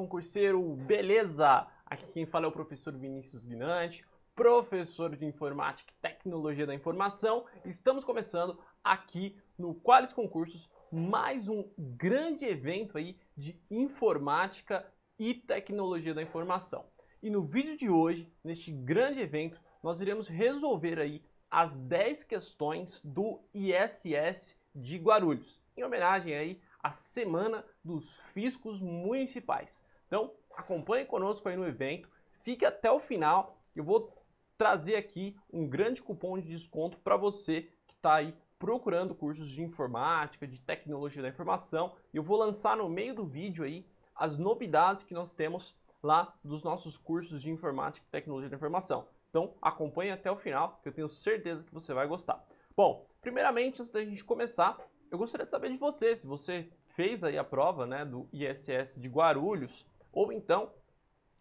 concurseiro, beleza? Aqui quem fala é o professor Vinícius Guinante, professor de Informática e Tecnologia da Informação. Estamos começando aqui no Qualis Concursos mais um grande evento aí de informática e tecnologia da informação. E no vídeo de hoje, neste grande evento, nós iremos resolver aí as 10 questões do ISS de Guarulhos, em homenagem aí à Semana dos Fiscos Municipais. Então, acompanhe conosco aí no evento, fique até o final, eu vou trazer aqui um grande cupom de desconto para você que está aí procurando cursos de informática, de tecnologia da informação. Eu vou lançar no meio do vídeo aí as novidades que nós temos lá dos nossos cursos de informática e tecnologia da informação. Então acompanhe até o final, que eu tenho certeza que você vai gostar. Bom, primeiramente, antes da gente começar, eu gostaria de saber de você, se você fez aí a prova né, do ISS de Guarulhos, ou então,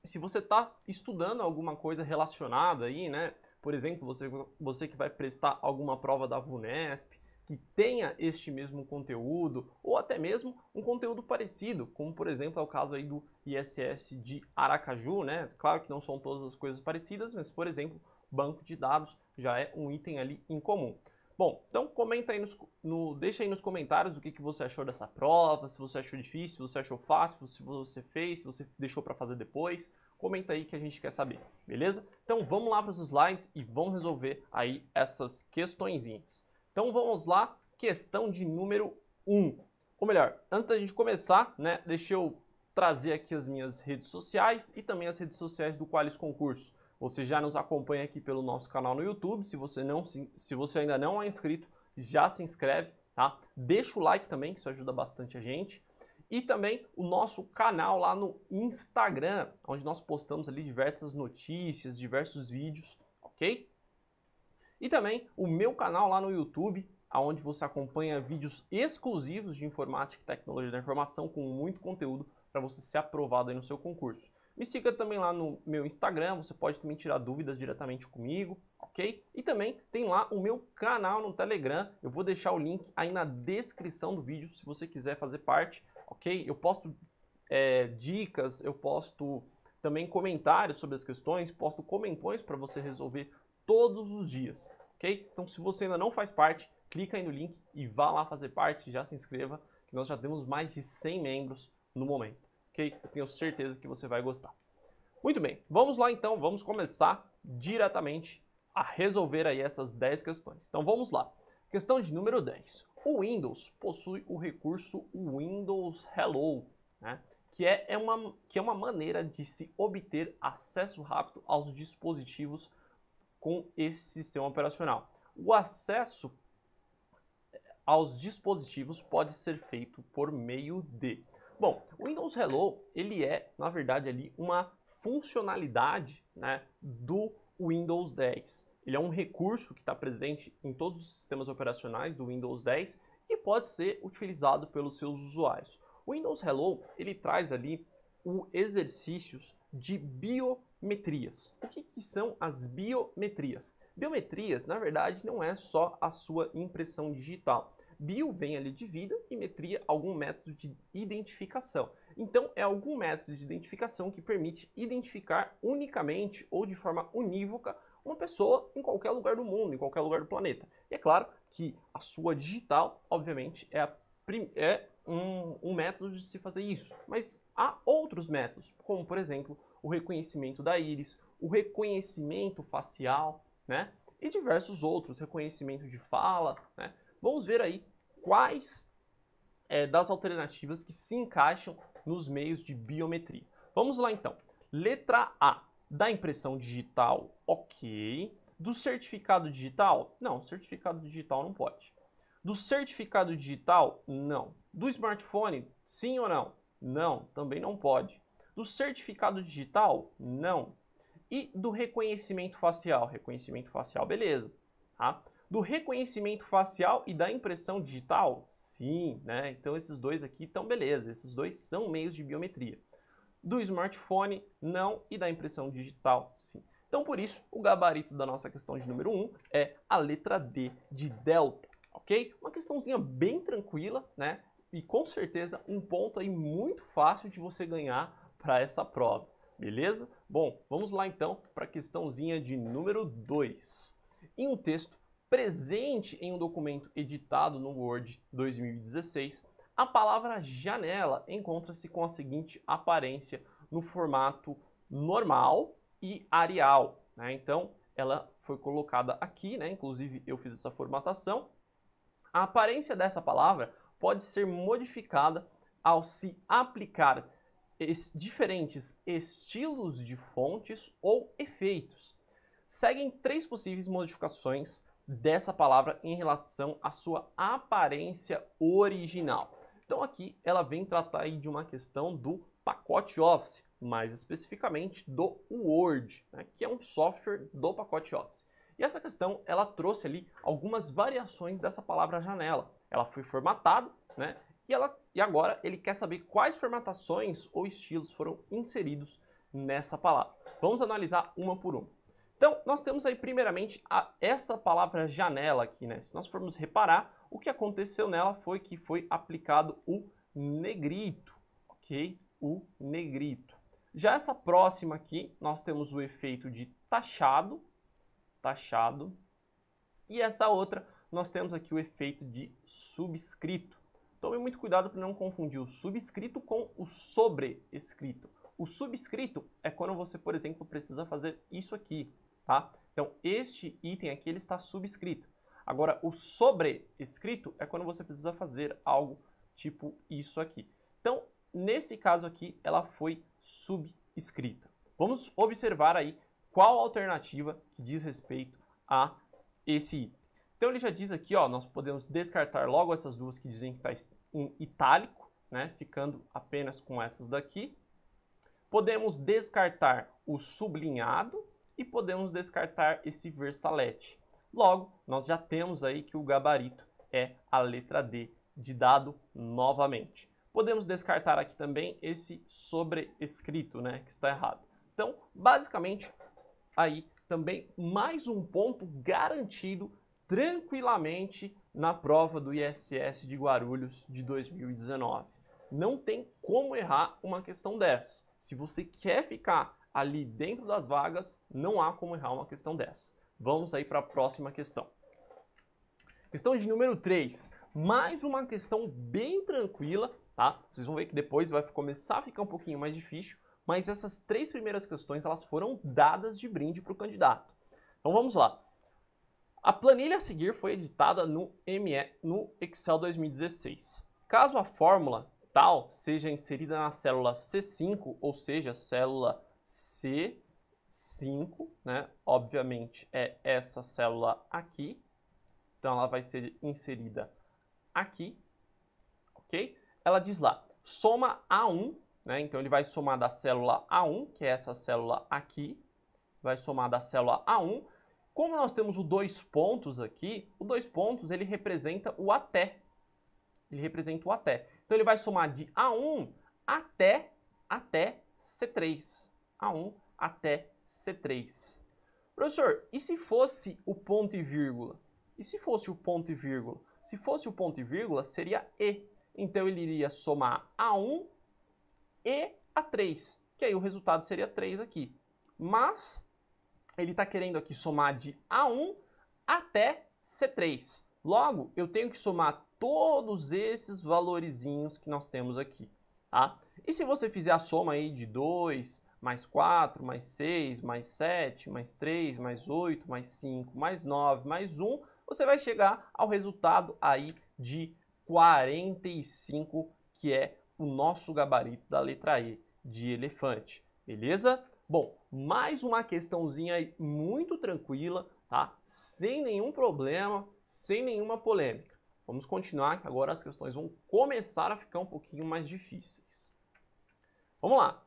se você está estudando alguma coisa relacionada aí, né? Por exemplo, você, você que vai prestar alguma prova da VUNESP, que tenha este mesmo conteúdo, ou até mesmo um conteúdo parecido, como por exemplo é o caso aí do ISS de Aracaju, né? Claro que não são todas as coisas parecidas, mas por exemplo, banco de dados já é um item ali em comum. Bom, então comenta aí nos, no, deixa aí nos comentários o que, que você achou dessa prova, se você achou difícil, se você achou fácil, se você fez, se você deixou para fazer depois. Comenta aí que a gente quer saber, beleza? Então vamos lá para os slides e vamos resolver aí essas questõezinhas. Então vamos lá, questão de número 1. Ou melhor, antes da gente começar, né, deixa eu trazer aqui as minhas redes sociais e também as redes sociais do Qualis Concurso. Você já nos acompanha aqui pelo nosso canal no YouTube. Se você, não, se, se você ainda não é inscrito, já se inscreve, tá? Deixa o like também, que isso ajuda bastante a gente. E também o nosso canal lá no Instagram, onde nós postamos ali diversas notícias, diversos vídeos, ok? E também o meu canal lá no YouTube, onde você acompanha vídeos exclusivos de informática e tecnologia da informação com muito conteúdo para você ser aprovado aí no seu concurso. Me siga também lá no meu Instagram, você pode também tirar dúvidas diretamente comigo, ok? E também tem lá o meu canal no Telegram, eu vou deixar o link aí na descrição do vídeo se você quiser fazer parte, ok? Eu posto é, dicas, eu posto também comentários sobre as questões, posto comentões para você resolver todos os dias, ok? Então se você ainda não faz parte, clica aí no link e vá lá fazer parte, já se inscreva, que nós já temos mais de 100 membros no momento eu tenho certeza que você vai gostar. Muito bem, vamos lá então, vamos começar diretamente a resolver aí essas 10 questões. Então vamos lá. Questão de número 10. O Windows possui o recurso Windows Hello, né? que, é, é uma, que é uma maneira de se obter acesso rápido aos dispositivos com esse sistema operacional. O acesso eh, aos dispositivos pode ser feito por meio de Bom, o Windows Hello, ele é, na verdade, ali uma funcionalidade né, do Windows 10. Ele é um recurso que está presente em todos os sistemas operacionais do Windows 10 e pode ser utilizado pelos seus usuários. O Windows Hello, ele traz ali o exercícios de biometrias. O que, que são as biometrias? Biometrias, na verdade, não é só a sua impressão digital Bio vem ali de vida e metria algum método de identificação. Então, é algum método de identificação que permite identificar unicamente ou de forma unívoca uma pessoa em qualquer lugar do mundo, em qualquer lugar do planeta. E é claro que a sua digital, obviamente, é a é um, um, método de se fazer isso. Mas há outros métodos, como por exemplo o reconhecimento da íris, o reconhecimento facial, né? E diversos outros, reconhecimento de fala, né? Vamos ver aí quais é, das alternativas que se encaixam nos meios de biometria. Vamos lá então. Letra A, da impressão digital, ok. Do certificado digital? Não, certificado digital não pode. Do certificado digital? Não. Do smartphone? Sim ou não? Não, também não pode. Do certificado digital? Não. E do reconhecimento facial? Reconhecimento facial, beleza. Tá? do reconhecimento facial e da impressão digital? Sim, né? Então esses dois aqui estão beleza, esses dois são meios de biometria. Do smartphone, não, e da impressão digital, sim. Então por isso, o gabarito da nossa questão de número 1 um é a letra D de delta, ok? Uma questãozinha bem tranquila, né? E com certeza um ponto aí muito fácil de você ganhar para essa prova, beleza? Bom, vamos lá então para a questãozinha de número 2. Em um texto presente em um documento editado no Word 2016, a palavra janela encontra-se com a seguinte aparência no formato normal e arial. Né? Então, ela foi colocada aqui, né? inclusive eu fiz essa formatação. A aparência dessa palavra pode ser modificada ao se aplicar es diferentes estilos de fontes ou efeitos. Seguem três possíveis modificações dessa palavra em relação à sua aparência original. Então aqui ela vem tratar de uma questão do pacote Office, mais especificamente do Word, né, que é um software do pacote Office. E essa questão ela trouxe ali algumas variações dessa palavra janela. Ela foi formatada, né? E, ela, e agora ele quer saber quais formatações ou estilos foram inseridos nessa palavra. Vamos analisar uma por uma. Então, nós temos aí primeiramente a, essa palavra janela aqui, né? Se nós formos reparar, o que aconteceu nela foi que foi aplicado o negrito, ok? O negrito. Já essa próxima aqui, nós temos o efeito de taxado, taxado. E essa outra, nós temos aqui o efeito de subscrito. Tome muito cuidado para não confundir o subscrito com o sobrescrito. O subscrito é quando você, por exemplo, precisa fazer isso aqui tá? Então, este item aqui ele está subscrito. Agora, o sobrescrito é quando você precisa fazer algo tipo isso aqui. Então, nesse caso aqui, ela foi subscrita. Vamos observar aí qual alternativa que diz respeito a esse item. Então, ele já diz aqui, ó, nós podemos descartar logo essas duas que dizem que está em itálico, né, ficando apenas com essas daqui. Podemos descartar o sublinhado, e podemos descartar esse versalete. Logo, nós já temos aí que o gabarito é a letra D de dado novamente. Podemos descartar aqui também esse sobrescrito, né, que está errado. Então, basicamente, aí também mais um ponto garantido tranquilamente na prova do ISS de Guarulhos de 2019. Não tem como errar uma questão dessa. Se você quer ficar ali dentro das vagas não há como errar uma questão dessa. Vamos aí para a próxima questão. Questão de número 3. Mais uma questão bem tranquila, tá? Vocês vão ver que depois vai começar a ficar um pouquinho mais difícil, mas essas três primeiras questões elas foram dadas de brinde para o candidato. Então vamos lá. A planilha a seguir foi editada no, ME, no Excel 2016. Caso a fórmula tal seja inserida na célula C5, ou seja, célula C5, né? Obviamente é essa célula aqui. Então ela vai ser inserida aqui, ok? Ela diz lá, soma A1, né? Então ele vai somar da célula A1, que é essa célula aqui, vai somar da célula A1. Como nós temos o dois pontos aqui, o dois pontos ele representa o até. Ele representa o até. Então ele vai somar de A1 até até C3. A1 até C3. Professor, e se fosse o ponto e vírgula? E se fosse o ponto e vírgula? Se fosse o ponto e vírgula, seria E. Então ele iria somar A1 e A3, que aí o resultado seria 3 aqui. Mas ele está querendo aqui somar de A1 até C3. Logo, eu tenho que somar todos esses valorizinhos que nós temos aqui, tá? E se você fizer a soma aí de 2, mais 4, mais 6, mais 7, mais 3, mais 8, mais 5, mais 9, mais 1, você vai chegar ao resultado aí de 45, que é o nosso gabarito da letra E de elefante, beleza? Bom, mais uma questãozinha aí muito tranquila, tá? Sem nenhum problema, sem nenhuma polêmica. Vamos continuar que agora as questões vão começar a ficar um pouquinho mais difíceis. Vamos lá.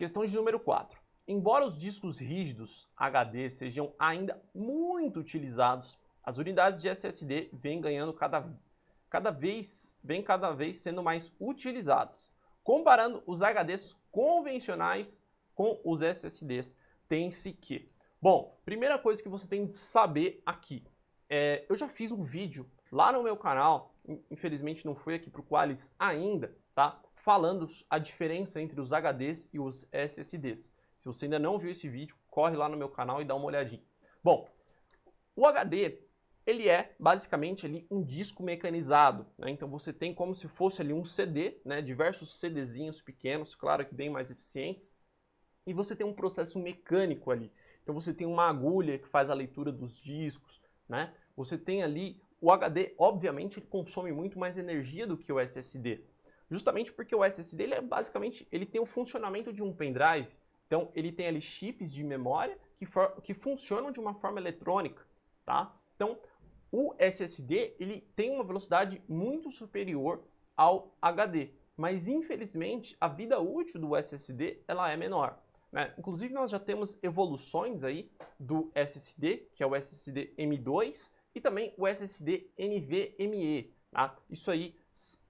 Questão de número 4. Embora os discos rígidos HD sejam ainda muito utilizados, as unidades de SSD vêm ganhando cada, cada vez, vêm cada vez sendo mais utilizados. Comparando os HDs convencionais com os SSDs, tem-se que. Bom, primeira coisa que você tem de saber aqui. É, eu já fiz um vídeo lá no meu canal, infelizmente não foi aqui para o Qualis ainda, tá? falando a diferença entre os HDs e os SSDs. Se você ainda não viu esse vídeo, corre lá no meu canal e dá uma olhadinha. Bom, o HD ele é basicamente ali um disco mecanizado, né? então você tem como se fosse ali um CD, né? diversos CDzinhos pequenos, claro que bem mais eficientes, e você tem um processo mecânico ali. Então você tem uma agulha que faz a leitura dos discos, né? Você tem ali o HD, obviamente, ele consome muito mais energia do que o SSD justamente porque o SSD ele é basicamente ele tem o funcionamento de um pendrive. Então ele tem ali chips de memória que, for, que funcionam de uma forma eletrônica, tá? Então o SSD ele tem uma velocidade muito superior ao HD, mas infelizmente a vida útil do SSD ela é menor. Né? Inclusive nós já temos evoluções aí do SSD, que é o SSD M2 e também o SSD NVMe. Tá? Isso aí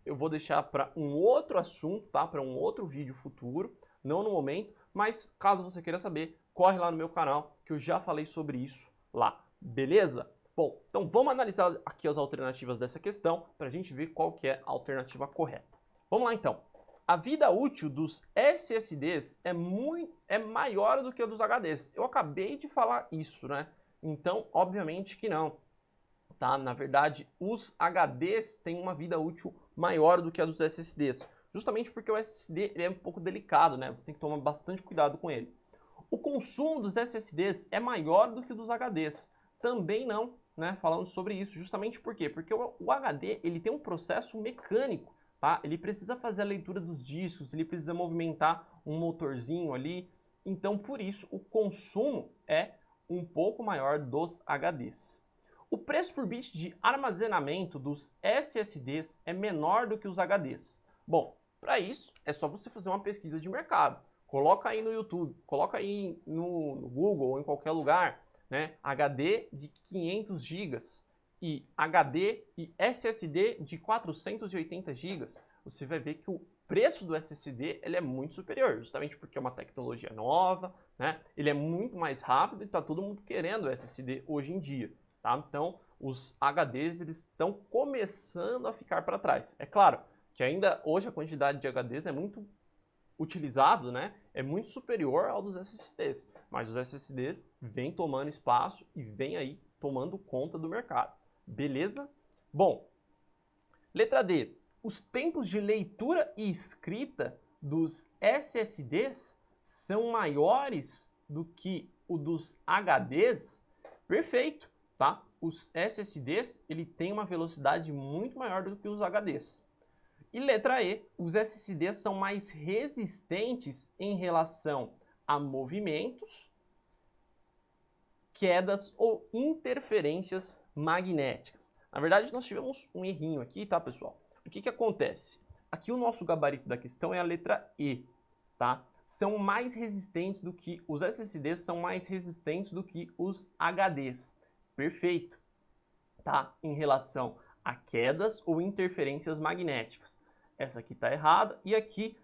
eu vou deixar para um outro assunto, tá? Para um outro vídeo futuro, não no momento, mas caso você queira saber, corre lá no meu canal que eu já falei sobre isso lá, beleza? Bom, então vamos analisar aqui as alternativas dessa questão para a gente ver qual que é a alternativa correta. Vamos lá então. A vida útil dos SSDs é, muito, é maior do que a dos HDs. Eu acabei de falar isso, né? Então, obviamente que não tá? Na verdade, os HDs têm uma vida útil maior do que a dos SSDs, justamente porque o SSD é um pouco delicado, né? Você tem que tomar bastante cuidado com ele. O consumo dos SSDs é maior do que dos HDs. Também não, né? Falando sobre isso, justamente por quê? Porque o HD, ele tem um processo mecânico, tá? Ele precisa fazer a leitura dos discos, ele precisa movimentar um motorzinho ali. Então, por isso, o consumo é um pouco maior dos HDs. O preço por bit de armazenamento dos SSDs é menor do que os HDs. Bom, para isso é só você fazer uma pesquisa de mercado. Coloca aí no YouTube, coloca aí no, no Google ou em qualquer lugar, né? HD de 500 GB e HD e SSD de 480 GB. Você vai ver que o preço do SSD ele é muito superior, justamente porque é uma tecnologia nova, né? Ele é muito mais rápido e está todo mundo querendo SSD hoje em dia. Tá? Então, os HDs estão começando a ficar para trás. É claro que ainda hoje a quantidade de HDs é muito utilizado, né, é muito superior ao dos SSDs, mas os SSDs vêm tomando espaço e vêm aí tomando conta do mercado. Beleza? Bom, letra D. Os tempos de leitura e escrita dos SSDs são maiores do que o dos HDs? Perfeito tá? Os SSDs, ele tem uma velocidade muito maior do que os HDs. E letra E, os SSDs são mais resistentes em relação a movimentos, quedas ou interferências magnéticas. Na verdade, nós tivemos um errinho aqui, tá, pessoal? O que que acontece? Aqui o nosso gabarito da questão é a letra E, tá? São mais resistentes do que os SSDs são mais resistentes do que os HDs perfeito, tá? Em relação a quedas ou interferências magnéticas. Essa aqui está errada e aqui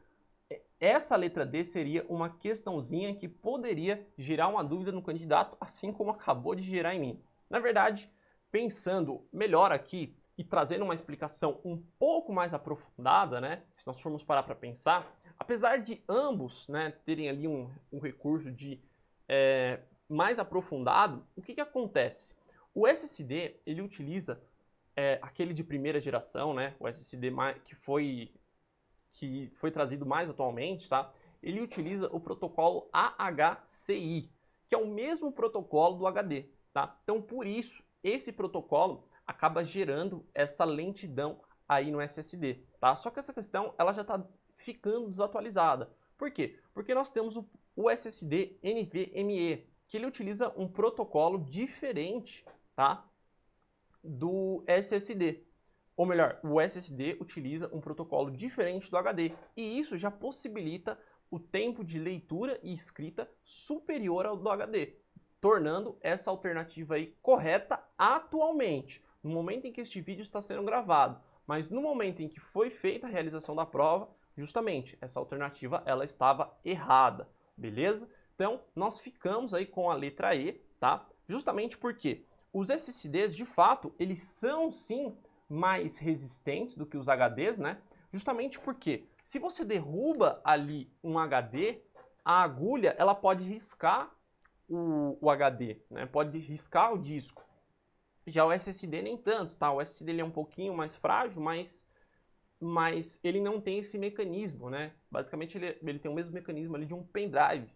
é, essa letra D seria uma questãozinha que poderia gerar uma dúvida no candidato, assim como acabou de gerar em mim. Na verdade, pensando melhor aqui e trazendo uma explicação um pouco mais aprofundada, né? Se nós formos parar para pensar, apesar de ambos né, terem ali um, um recurso de é, mais aprofundado, o que, que acontece? O SSD, ele utiliza é, aquele de primeira geração, né? O SSD que foi, que foi trazido mais atualmente, tá? Ele utiliza o protocolo AHCI, que é o mesmo protocolo do HD, tá? Então, por isso, esse protocolo acaba gerando essa lentidão aí no SSD, tá? Só que essa questão, ela já está ficando desatualizada. Por quê? Porque nós temos o SSD NVMe, que ele utiliza um protocolo diferente tá? do SSD. Ou melhor, o SSD utiliza um protocolo diferente do HD, e isso já possibilita o tempo de leitura e escrita superior ao do HD, tornando essa alternativa aí correta atualmente, no momento em que este vídeo está sendo gravado. Mas no momento em que foi feita a realização da prova, justamente essa alternativa ela estava errada, beleza? Então, nós ficamos aí com a letra E, tá? Justamente porque os SSDs, de fato, eles são sim mais resistentes do que os HDs, né? Justamente porque se você derruba ali um HD, a agulha ela pode riscar o, o HD, né? Pode riscar o disco. Já o SSD nem tanto, tá? O SSD ele é um pouquinho mais frágil, mas, mas ele não tem esse mecanismo, né? Basicamente ele, ele tem o mesmo mecanismo ali de um pendrive,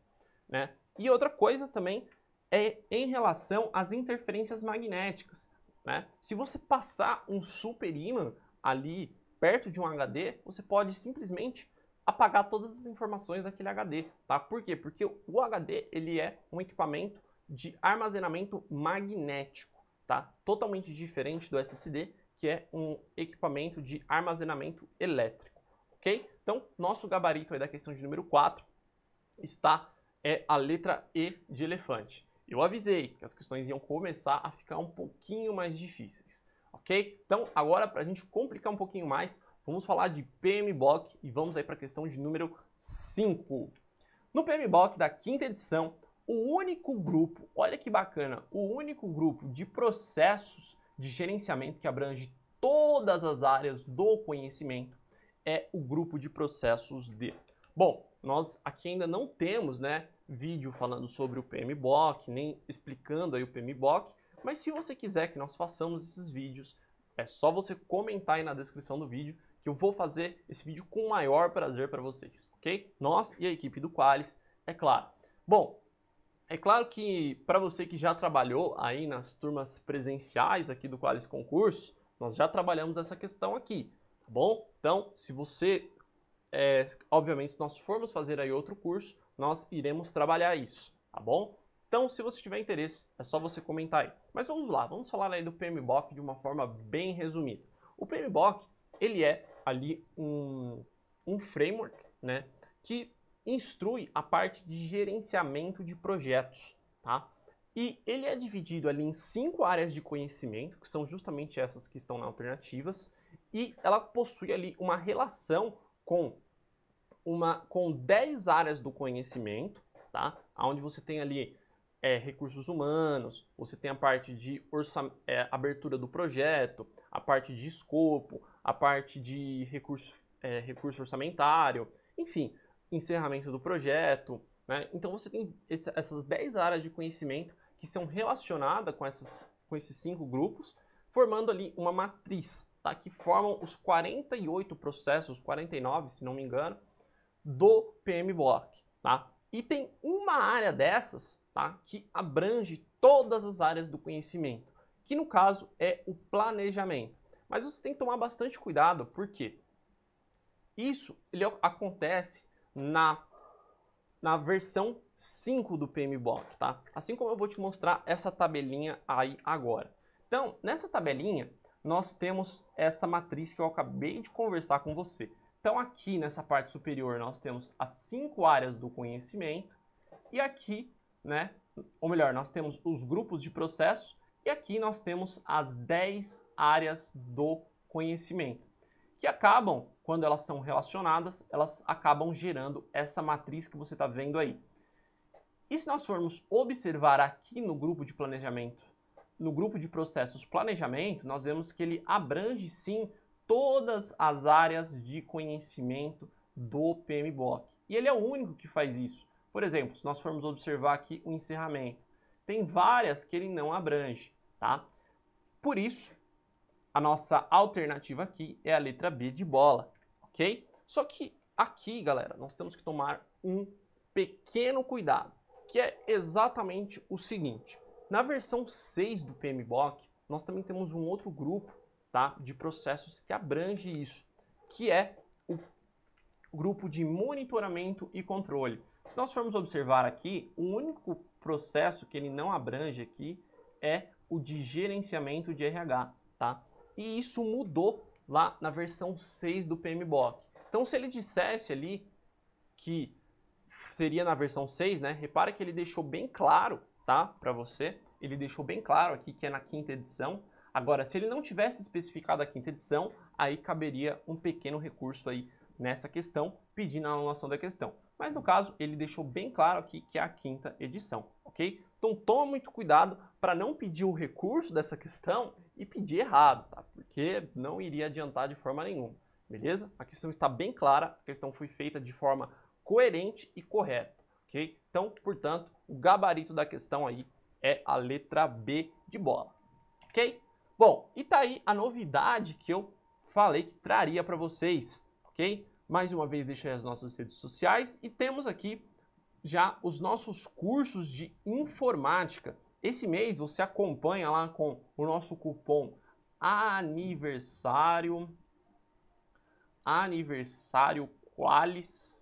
né? E outra coisa também é em relação às interferências magnéticas. Né? Se você passar um super ímã ali perto de um HD, você pode simplesmente apagar todas as informações daquele HD, tá? Por quê? Porque o HD, ele é um equipamento de armazenamento magnético, tá? Totalmente diferente do SSD, que é um equipamento de armazenamento elétrico, ok? Então, nosso gabarito aí da questão de número 4 está é a letra E de elefante. Eu avisei que as questões iam começar a ficar um pouquinho mais difíceis, ok? Então, agora, para a gente complicar um pouquinho mais, vamos falar de PMBOK e vamos aí para a questão de número 5. No PMBOK da quinta edição, o único grupo, olha que bacana, o único grupo de processos de gerenciamento que abrange todas as áreas do conhecimento é o grupo de processos D. Bom, nós aqui ainda não temos, né, vídeo falando sobre o PMBOK, nem explicando aí o PMBOK, mas se você quiser que nós façamos esses vídeos, é só você comentar aí na descrição do vídeo que eu vou fazer esse vídeo com o maior prazer para vocês, ok? Nós e a equipe do Qualis, é claro. Bom, é claro que para você que já trabalhou aí nas turmas presenciais aqui do Qualis Concurso, nós já trabalhamos essa questão aqui, tá bom? Então, se você, é, obviamente, se nós formos fazer aí outro curso, nós iremos trabalhar isso, tá bom? Então, se você tiver interesse, é só você comentar aí. Mas vamos lá, vamos falar aí do PMBOK de uma forma bem resumida. O PMBOK, ele é ali um, um framework, né, que instrui a parte de gerenciamento de projetos, tá? E ele é dividido ali em cinco áreas de conhecimento, que são justamente essas que estão na alternativas, e ela possui ali uma relação com uma com 10 áreas do conhecimento, tá? Onde você tem ali é, recursos humanos, você tem a parte de é, abertura do projeto, a parte de escopo, a parte de recurso, é, recurso orçamentário, enfim, encerramento do projeto. Né? Então você tem esse, essas 10 áreas de conhecimento que são relacionadas com, essas, com esses cinco grupos, formando ali uma matriz, tá? que formam os 48 processos, 49 se não me engano, do PM Block, tá? E tem uma área dessas, tá, que abrange todas as áreas do conhecimento, que no caso é o planejamento. Mas você tem que tomar bastante cuidado, porque isso ele acontece na na versão 5 do PM Block, tá? Assim como eu vou te mostrar essa tabelinha aí agora. Então, nessa tabelinha, nós temos essa matriz que eu acabei de conversar com você. Então aqui nessa parte superior nós temos as cinco áreas do conhecimento e aqui, né, ou melhor, nós temos os grupos de processo e aqui nós temos as dez áreas do conhecimento, que acabam, quando elas são relacionadas, elas acabam gerando essa matriz que você está vendo aí. E se nós formos observar aqui no grupo de planejamento, no grupo de processos planejamento, nós vemos que ele abrange sim todas as áreas de conhecimento do PMBOK. E ele é o único que faz isso. Por exemplo, se nós formos observar aqui o encerramento, tem várias que ele não abrange, tá? Por isso, a nossa alternativa aqui é a letra B de bola, ok? Só que aqui, galera, nós temos que tomar um pequeno cuidado, que é exatamente o seguinte. Na versão 6 do PMBOK, nós também temos um outro grupo tá? de processos que abrange isso, que é o grupo de monitoramento e controle. Se nós formos observar aqui, o único processo que ele não abrange aqui é o de gerenciamento de RH, tá? E isso mudou lá na versão 6 do PMBOK. Então, se ele dissesse ali que seria na versão 6, né? Repara que ele deixou bem claro, tá? Para você, ele deixou bem claro aqui que é na quinta edição, Agora, se ele não tivesse especificado a quinta edição, aí caberia um pequeno recurso aí nessa questão, pedindo a anulação da questão. Mas no caso, ele deixou bem claro aqui que é a quinta edição, ok? Então toma muito cuidado para não pedir o recurso dessa questão e pedir errado, tá? Porque não iria adiantar de forma nenhuma, beleza? A questão está bem clara, a questão foi feita de forma coerente e correta, ok? Então, portanto, o gabarito da questão aí é a letra B de bola, ok? Bom, e tá aí a novidade que eu falei que traria para vocês, ok? Mais uma vez deixei as nossas redes sociais e temos aqui já os nossos cursos de informática. Esse mês você acompanha lá com o nosso cupom aniversário aniversário Qualis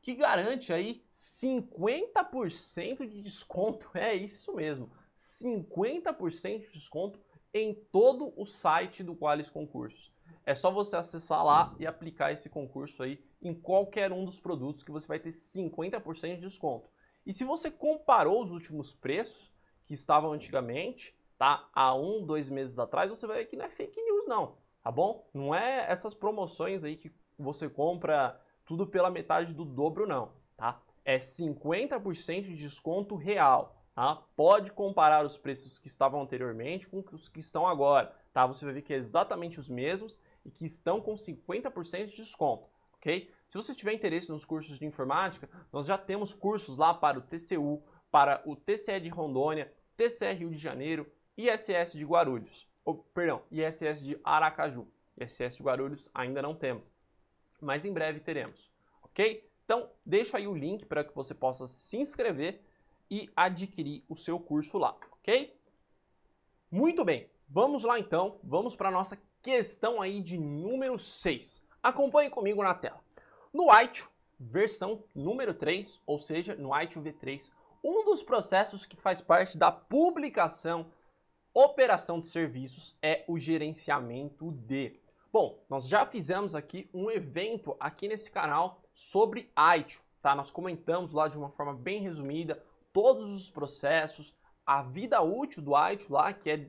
que garante aí 50% de desconto. É isso mesmo. 50% de desconto em todo o site do Qualis Concursos. É só você acessar lá e aplicar esse concurso aí em qualquer um dos produtos que você vai ter 50% de desconto. E se você comparou os últimos preços que estavam antigamente, tá? Há um, dois meses atrás, você vai ver que não é fake news não, tá bom? Não é essas promoções aí que você compra tudo pela metade do dobro não, tá? É 50% de desconto real. Tá? Pode comparar os preços que estavam anteriormente com os que estão agora. Tá? Você vai ver que é exatamente os mesmos e que estão com 50% de desconto. ok? Se você tiver interesse nos cursos de informática, nós já temos cursos lá para o TCU, para o TCE de Rondônia, TCE Rio de Janeiro, ISS de Guarulhos, ou, perdão, ISS de Aracaju. ISS de Guarulhos ainda não temos, mas em breve teremos, ok? Então, deixo aí o link para que você possa se inscrever e adquirir o seu curso lá, ok? Muito bem, vamos lá então, vamos para a nossa questão aí de número 6. Acompanhe comigo na tela. No ITU, versão número 3, ou seja, no ITU V3, um dos processos que faz parte da publicação, operação de serviços é o gerenciamento de. Bom, nós já fizemos aqui um evento aqui nesse canal sobre ITU, tá? Nós comentamos lá de uma forma bem resumida todos os processos, a vida útil do IT lá, que é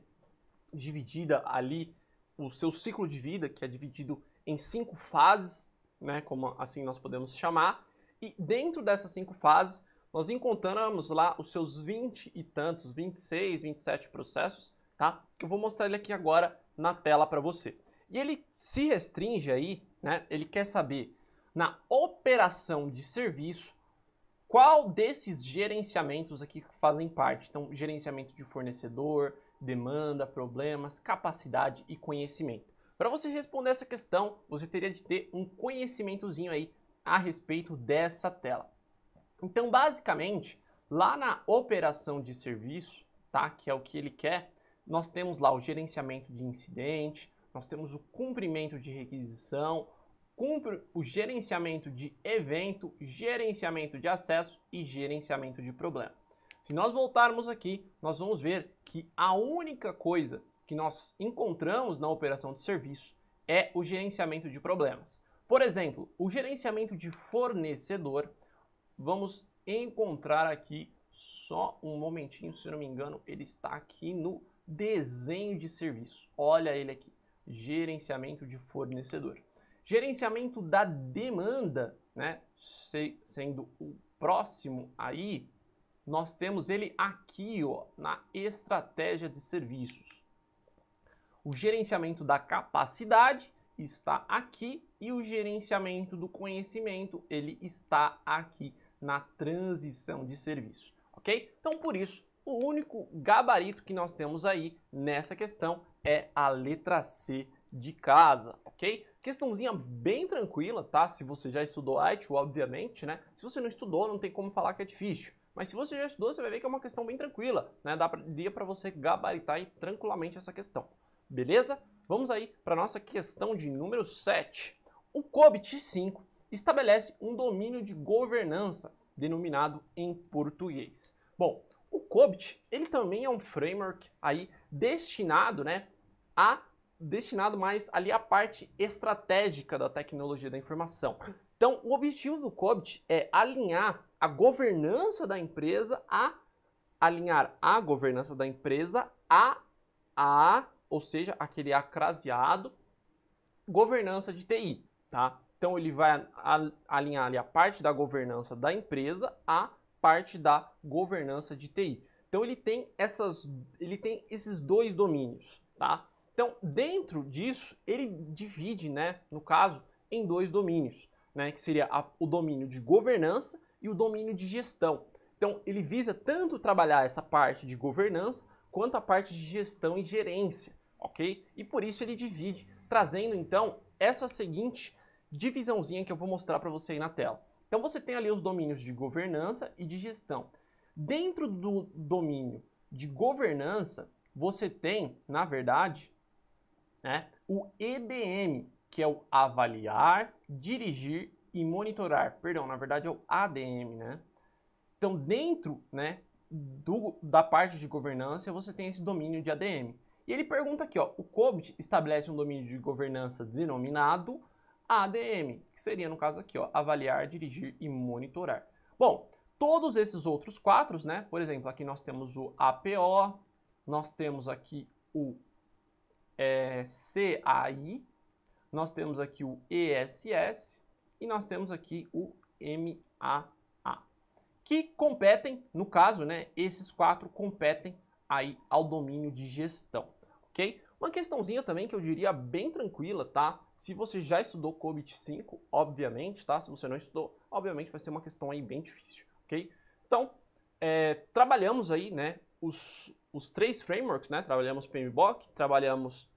dividida ali, o seu ciclo de vida, que é dividido em cinco fases, né, como assim nós podemos chamar, e dentro dessas cinco fases, nós encontramos lá os seus 20 e tantos, 26, 27 processos, tá? Que eu vou mostrar ele aqui agora na tela para você. E ele se restringe aí, né? Ele quer saber na operação de serviço qual desses gerenciamentos aqui fazem parte? Então, gerenciamento de fornecedor, demanda, problemas, capacidade e conhecimento. Para você responder essa questão, você teria de ter um conhecimentozinho aí a respeito dessa tela. Então, basicamente, lá na operação de serviço, tá, que é o que ele quer, nós temos lá o gerenciamento de incidente, nós temos o cumprimento de requisição, cumpre o gerenciamento de evento, gerenciamento de acesso e gerenciamento de problema. Se nós voltarmos aqui, nós vamos ver que a única coisa que nós encontramos na operação de serviço é o gerenciamento de problemas. Por exemplo, o gerenciamento de fornecedor, vamos encontrar aqui só um momentinho, se não me engano, ele está aqui no desenho de serviço. Olha ele aqui, gerenciamento de fornecedor. Gerenciamento da demanda, né, se, sendo o próximo aí, nós temos ele aqui ó, na estratégia de serviços. O gerenciamento da capacidade está aqui e o gerenciamento do conhecimento ele está aqui na transição de serviço, ok? Então por isso o único gabarito que nós temos aí nessa questão é a letra C de casa, ok? Questãozinha bem tranquila, tá? Se você já estudou ITU, obviamente, né? Se você não estudou, não tem como falar que é difícil. Mas se você já estudou, você vai ver que é uma questão bem tranquila, né? Dá pra, dia para você gabaritar tranquilamente essa questão. Beleza? Vamos aí para nossa questão de número 7. O COBIT 5 estabelece um domínio de governança denominado em português. Bom, o COBIT, ele também é um framework aí destinado, né, a destinado mais ali à parte estratégica da tecnologia da informação. Então, o objetivo do COBIT é alinhar a governança da empresa a alinhar a governança da empresa a a, ou seja, aquele acraseado governança de TI, tá? Então ele vai alinhar ali a parte da governança da empresa a parte da governança de TI. Então ele tem essas ele tem esses dois domínios, tá? Então, dentro disso, ele divide, né, no caso, em dois domínios, né, que seria a, o domínio de governança e o domínio de gestão. Então, ele visa tanto trabalhar essa parte de governança quanto a parte de gestão e gerência, ok? E por isso ele divide, trazendo então essa seguinte divisãozinha que eu vou mostrar para você aí na tela. Então, você tem ali os domínios de governança e de gestão. Dentro do domínio de governança, você tem, na verdade, né? O EDM, que é o avaliar, dirigir e monitorar. Perdão, na verdade é o ADM, né? Então, dentro, né, do, da parte de governança, você tem esse domínio de ADM. E ele pergunta aqui, ó, o COBIT estabelece um domínio de governança denominado ADM, que seria no caso aqui, ó, avaliar, dirigir e monitorar. Bom, todos esses outros quatro, né? Por exemplo, aqui nós temos o APO, nós temos aqui o é, CAI, nós temos aqui o ESS e nós temos aqui o MAA, que competem, no caso, né, esses quatro competem aí ao domínio de gestão, ok? Uma questãozinha também que eu diria bem tranquila, tá? Se você já estudou COBIT 5, obviamente, tá? Se você não estudou, obviamente vai ser uma questão aí bem difícil, ok? Então, é, trabalhamos aí, né, os, os três frameworks, né? Trabalhamos PMBOK, trabalhamos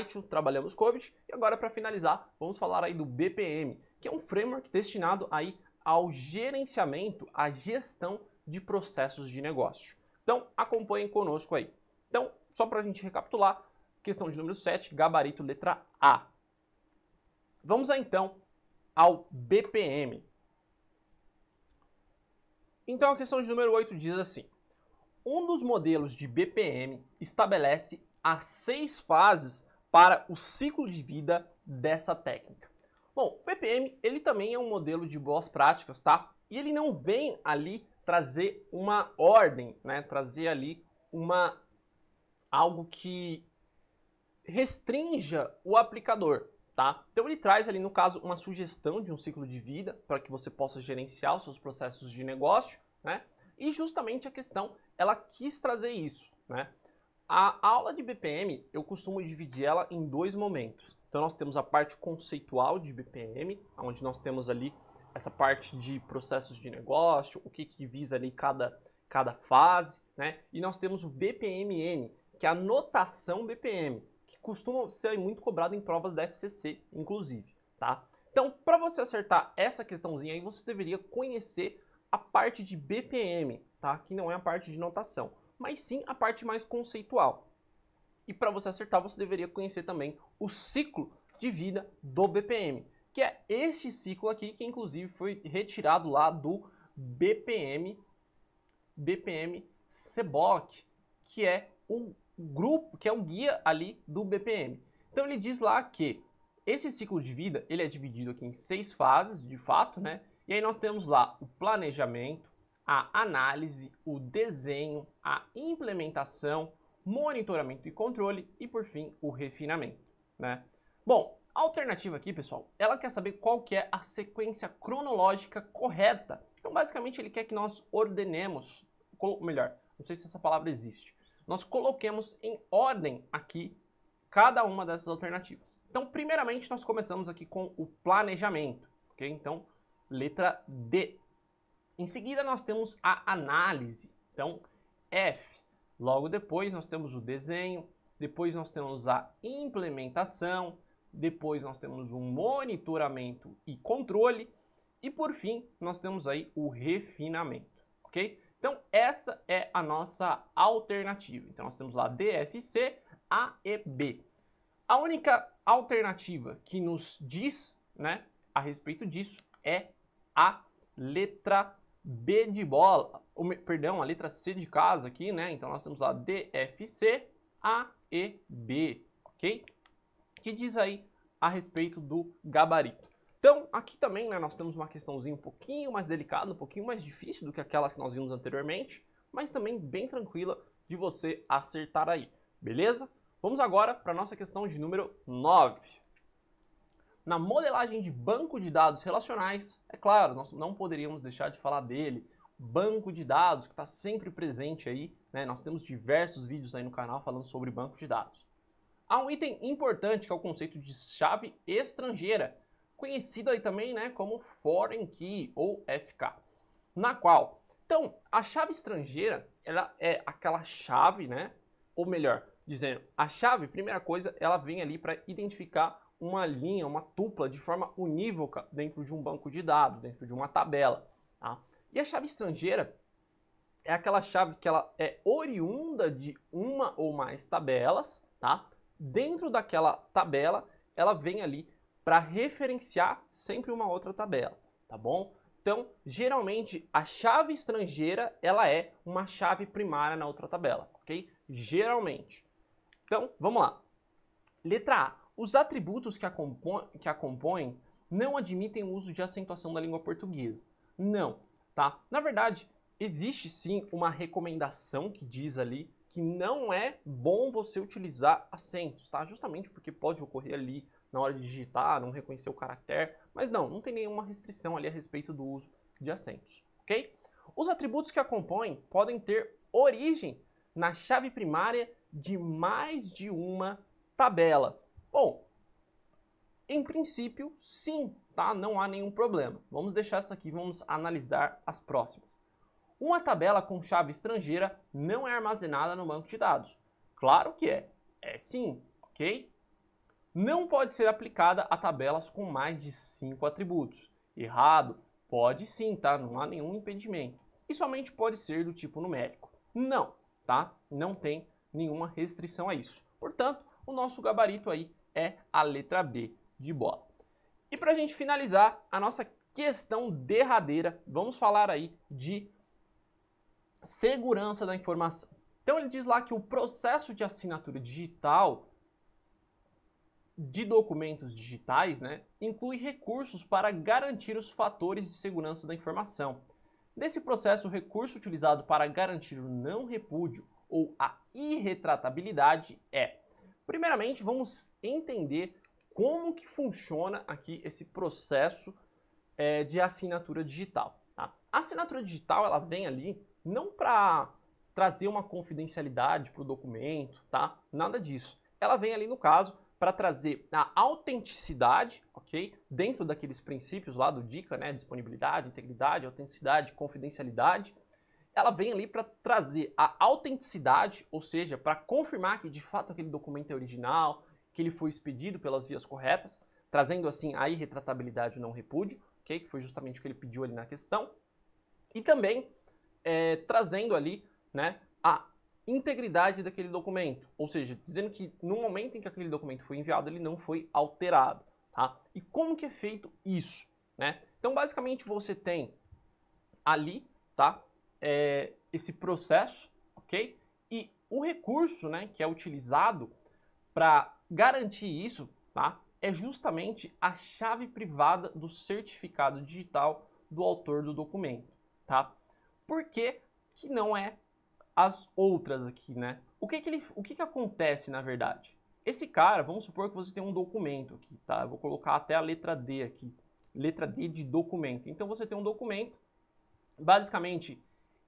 ITU, trabalhamos COVID, e agora para finalizar, vamos falar aí do BPM, que é um framework destinado aí ao gerenciamento, à gestão de processos de negócio. Então, acompanhem conosco aí. Então, só para a gente recapitular, questão de número 7, gabarito letra A. Vamos aí, então ao BPM. Então, a questão de número 8 diz assim: um dos modelos de BPM estabelece as seis fases para o ciclo de vida dessa técnica. Bom, o PPM ele também é um modelo de boas práticas, tá? E ele não vem ali trazer uma ordem, né? Trazer ali uma algo que restrinja o aplicador, tá? Então ele traz ali no caso uma sugestão de um ciclo de vida para que você possa gerenciar os seus processos de negócio, né? E justamente a questão ela quis trazer isso, né? A aula de BPM, eu costumo dividir ela em dois momentos. Então nós temos a parte conceitual de BPM, onde nós temos ali essa parte de processos de negócio, o que, que visa ali cada, cada fase, né? E nós temos o BPMN, que é a notação BPM, que costuma ser muito cobrado em provas da FCC, inclusive, tá? Então, para você acertar essa questãozinha aí, você deveria conhecer a parte de BPM, tá? Que não é a parte de notação mas sim a parte mais conceitual. E para você acertar, você deveria conhecer também o ciclo de vida do BPM, que é este ciclo aqui que inclusive foi retirado lá do BPM BPM CBOC, que é o grupo, que é o guia ali do BPM. Então ele diz lá que esse ciclo de vida, ele é dividido aqui em seis fases, de fato, né? E aí nós temos lá o planejamento, a análise, o desenho, a implementação, monitoramento e controle e, por fim, o refinamento. Né? Bom, a alternativa aqui, pessoal, ela quer saber qual que é a sequência cronológica correta. Então, basicamente, ele quer que nós ordenemos, melhor, não sei se essa palavra existe, nós coloquemos em ordem aqui cada uma dessas alternativas. Então, primeiramente, nós começamos aqui com o planejamento, ok? Então, letra D, em seguida, nós temos a análise. Então, F. Logo depois, nós temos o desenho, depois nós temos a implementação, depois nós temos o monitoramento e controle, e por fim, nós temos aí o refinamento, ok? Então, essa é a nossa alternativa. Então, nós temos lá DFC, A e B. A única alternativa que nos diz, né, a respeito disso é a letra B de bola, perdão, a letra C de casa aqui, né? Então nós temos lá D, F, C, A, E, B, ok? Que diz aí a respeito do gabarito. Então, aqui também, né, nós temos uma questãozinha um pouquinho mais delicada, um pouquinho mais difícil do que aquelas que nós vimos anteriormente, mas também bem tranquila de você acertar aí, beleza? Vamos agora para a nossa questão de número 9 na modelagem de banco de dados relacionais, é claro, nós não poderíamos deixar de falar dele. Banco de dados que está sempre presente aí, né? Nós temos diversos vídeos aí no canal falando sobre banco de dados. Há um item importante que é o conceito de chave estrangeira, conhecido aí também, né, como Foreign Key ou FK, na qual, então, a chave estrangeira, ela é aquela chave, né, ou melhor, dizendo, a chave, primeira coisa, ela vem ali para identificar uma linha, uma tupla de forma unívoca dentro de um banco de dados, dentro de uma tabela. Tá? E a chave estrangeira é aquela chave que ela é oriunda de uma ou mais tabelas, tá? Dentro daquela tabela, ela vem ali para referenciar sempre uma outra tabela, tá bom? Então, geralmente a chave estrangeira, ela é uma chave primária na outra tabela, OK? Geralmente. Então, vamos lá. Letra A os atributos que a, compõem, que a compõem não admitem o uso de acentuação da língua portuguesa. Não, tá? Na verdade, existe sim uma recomendação que diz ali que não é bom você utilizar acentos, tá? Justamente porque pode ocorrer ali na hora de digitar, não reconhecer o caractere, mas não, não tem nenhuma restrição ali a respeito do uso de acentos, ok? Os atributos que a compõem podem ter origem na chave primária de mais de uma tabela. Bom, em princípio, sim, tá? Não há nenhum problema. Vamos deixar essa aqui, vamos analisar as próximas. Uma tabela com chave estrangeira não é armazenada no banco de dados. Claro que é. É sim, ok? Não pode ser aplicada a tabelas com mais de cinco atributos. Errado? Pode sim, tá? Não há nenhum impedimento. E somente pode ser do tipo numérico. Não, tá? Não tem nenhuma restrição a isso. Portanto, o nosso gabarito aí é a letra B de bola. E para a gente finalizar a nossa questão derradeira, vamos falar aí de segurança da informação. Então ele diz lá que o processo de assinatura digital de documentos digitais né, inclui recursos para garantir os fatores de segurança da informação. Nesse processo, o recurso utilizado para garantir o não repúdio ou a irretratabilidade é Primeiramente, vamos entender como que funciona aqui esse processo é, de assinatura digital. Tá? A assinatura digital ela vem ali não para trazer uma confidencialidade para o documento, tá? Nada disso. Ela vem ali no caso para trazer a autenticidade, ok? Dentro daqueles princípios lá do DICA, né? Disponibilidade, integridade, autenticidade, confidencialidade, ela vem ali para trazer a autenticidade, ou seja, para confirmar que de fato aquele documento é original, que ele foi expedido pelas vias corretas, trazendo assim a irretratabilidade ou não repúdio, okay? que foi justamente o que ele pediu ali na questão, e também é, trazendo ali né, a integridade daquele documento, ou seja, dizendo que no momento em que aquele documento foi enviado, ele não foi alterado. Tá? E como que é feito isso? Né? Então, basicamente, você tem ali tá, é, esse processo, ok? E o recurso né, que é utilizado para garantir isso tá, é justamente a chave privada do certificado digital do autor do documento. Tá? Por que, que não é as outras aqui, né? O que que, ele, o que que acontece, na verdade? Esse cara, vamos supor que você tem um documento aqui, tá? Eu vou colocar até a letra D aqui, letra D de documento. Então você tem um documento, basicamente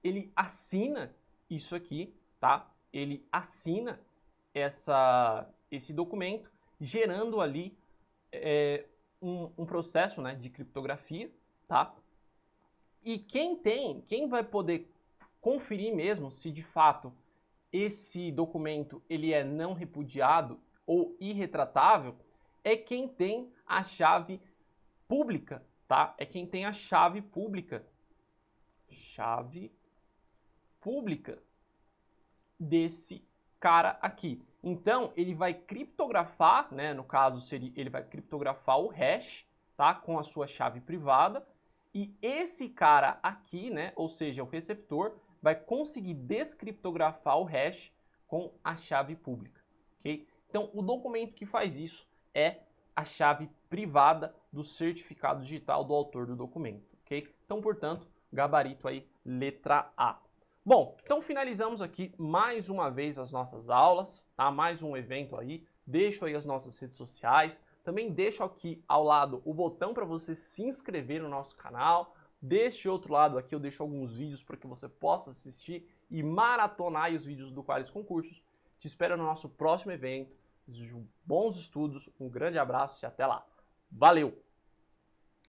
ele assina isso aqui, tá? Ele assina essa, esse documento, gerando ali é, um, um, processo né, de criptografia, tá? E quem tem, quem vai poder conferir mesmo se de fato esse documento ele é não repudiado ou irretratável é quem tem a chave pública, tá? É quem tem a chave pública. Chave pública desse cara aqui. Então, ele vai criptografar, né, no caso, seria, ele vai criptografar o hash, tá, com a sua chave privada, e esse cara aqui, né, ou seja, o receptor, vai conseguir descriptografar o hash com a chave pública, ok? Então, o documento que faz isso é a chave privada do certificado digital do autor do documento, ok? Então, portanto, gabarito aí, letra A. Bom, então finalizamos aqui mais uma vez as nossas aulas, tá? Mais um evento aí. Deixo aí as nossas redes sociais. Também deixo aqui ao lado o botão para você se inscrever no nosso canal. Deste outro lado aqui eu deixo alguns vídeos para que você possa assistir e maratonar os vídeos do Qualis Concursos. Te espero no nosso próximo evento. Desejo bons estudos, um grande abraço e até lá. Valeu!